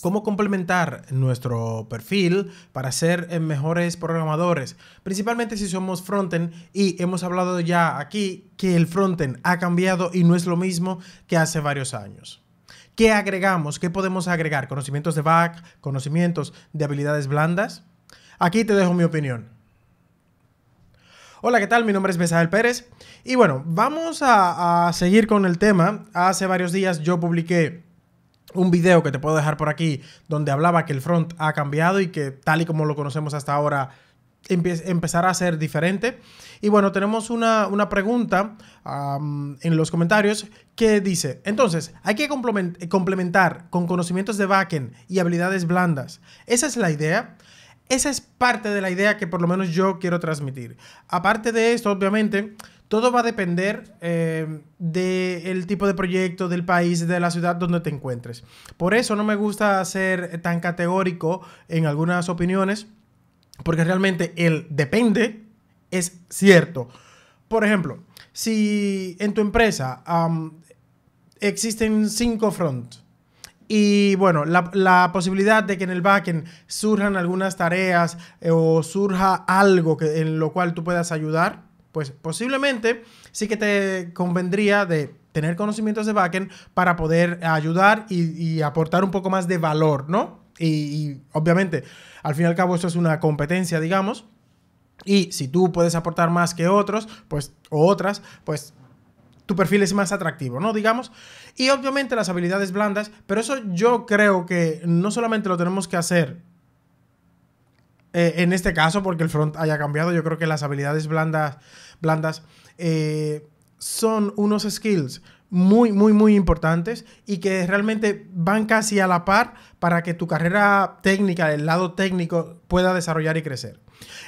cómo complementar nuestro perfil para ser eh, mejores programadores, principalmente si somos frontend y hemos hablado ya aquí que el frontend ha cambiado y no es lo mismo que hace varios años. ¿Qué agregamos? ¿Qué podemos agregar? ¿Conocimientos de back? ¿Conocimientos de habilidades blandas? Aquí te dejo mi opinión. Hola, ¿qué tal? Mi nombre es Besael Pérez. Y bueno, vamos a, a seguir con el tema. Hace varios días yo publiqué un video que te puedo dejar por aquí donde hablaba que el front ha cambiado y que tal y como lo conocemos hasta ahora empezará a ser diferente. Y bueno, tenemos una, pregunta en los comentarios que dice, entonces, hay que complementar con conocimientos de backend y habilidades blandas. Esa es la idea. Esa es parte de la idea que por lo menos yo quiero transmitir. Aparte de esto, obviamente, todo va a depender eh, del tipo de proyecto, del país, de la ciudad donde te encuentres. Por eso no me gusta ser tan categórico en algunas opiniones, porque realmente el depende es cierto. Por ejemplo, si en tu empresa existen cinco fronts, y bueno, la, posibilidad de que en el backend surjan algunas tareas eh, o surja algo que, en lo cual tú puedas ayudar, pues posiblemente sí que te convendría de tener conocimientos de backend para poder ayudar y, aportar un poco más de valor, ¿no? Y, obviamente, al fin y al cabo, esto es una competencia, digamos. Y si tú puedes aportar más que otros, pues, o otras, pues tu perfil es más atractivo, ¿no? Digamos. Y obviamente las habilidades blandas, pero eso yo creo que no solamente lo tenemos que hacer eh, en este caso, porque el front haya cambiado, yo creo que las habilidades blandas, blandas eh, son unos skills muy, muy, muy importantes y que realmente van casi a la par para que tu carrera técnica, el lado técnico, pueda desarrollar y crecer.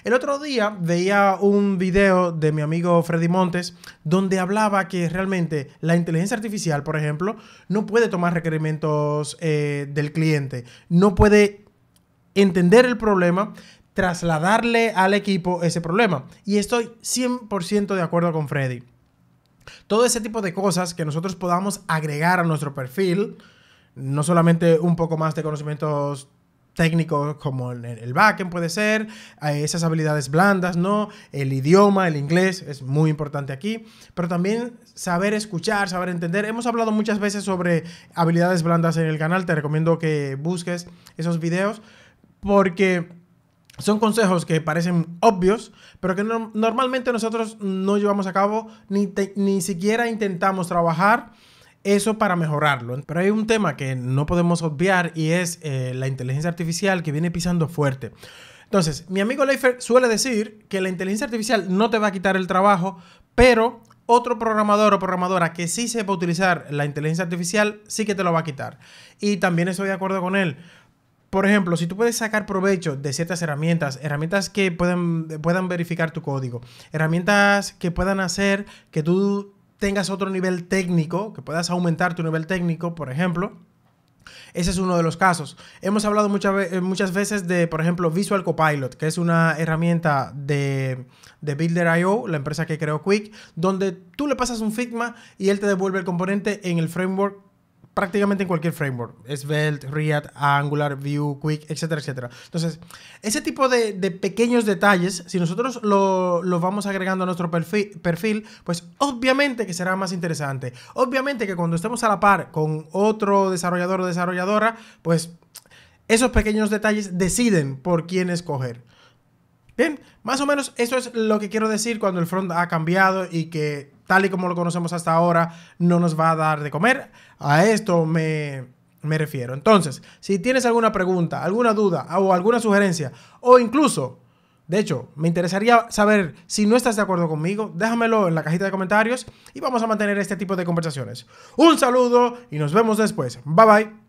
El otro día veía un video de mi amigo Freddy Montes donde hablaba que realmente la inteligencia artificial, por ejemplo, no puede tomar requerimientos eh, del cliente, no puede entender el problema, trasladarle al equipo ese problema. Y estoy 100% de acuerdo con Freddy. Todo ese tipo de cosas que nosotros podamos agregar a nuestro perfil, no solamente un poco más de conocimientos técnicos como el backend puede ser, eh, esas habilidades blandas, ¿no? El idioma, el inglés es muy importante aquí, pero también saber escuchar, saber entender. Hemos hablado muchas veces sobre habilidades blandas en el canal, te recomiendo que busques esos videos, porque son consejos que parecen obvios, pero que normalmente nosotros no llevamos a cabo ni, ni siquiera intentamos trabajar eso para mejorarlo. Pero hay un tema que no podemos obviar y es eh, la inteligencia artificial que viene pisando fuerte. Entonces, mi amigo Leifer suele decir que la inteligencia artificial no te va a quitar el trabajo, pero otro programador o programadora que sí sepa utilizar la inteligencia artificial sí que te lo va a quitar. Y también estoy de acuerdo con él, por ejemplo, si tú puedes sacar provecho de ciertas herramientas, herramientas que puedan, puedan verificar tu código, herramientas que puedan hacer que tú tengas otro nivel técnico, que puedas aumentar tu nivel técnico, por ejemplo, ese es uno de los casos. Hemos hablado muchas, eh, muchas veces de, por ejemplo, Visual Copilot, que es una herramienta de, de Builder.io, la empresa que creó Quick, donde tú le pasas un Figma y él te devuelve el componente en el framework prácticamente en cualquier framework. Svelte, React, Angular, Vue, Quick, etcétera, etcétera. Entonces, ese tipo de, pequeños detalles, si nosotros los lo vamos agregando a nuestro perfil, perfil, pues obviamente que será más interesante. Obviamente que cuando estemos a la par con otro desarrollador o desarrolladora, pues esos pequeños detalles deciden por quién escoger. Bien, más o menos eso es lo que quiero decir cuando el front ha cambiado y que tal y como lo conocemos hasta ahora no nos va a dar de comer. A esto me, me refiero. Entonces, si tienes alguna pregunta, alguna duda ah, o alguna sugerencia o incluso de hecho, me interesaría saber si no estás de acuerdo conmigo, déjamelo en la cajita de comentarios y vamos a mantener este tipo de conversaciones. Un saludo y nos vemos después. Bye bye.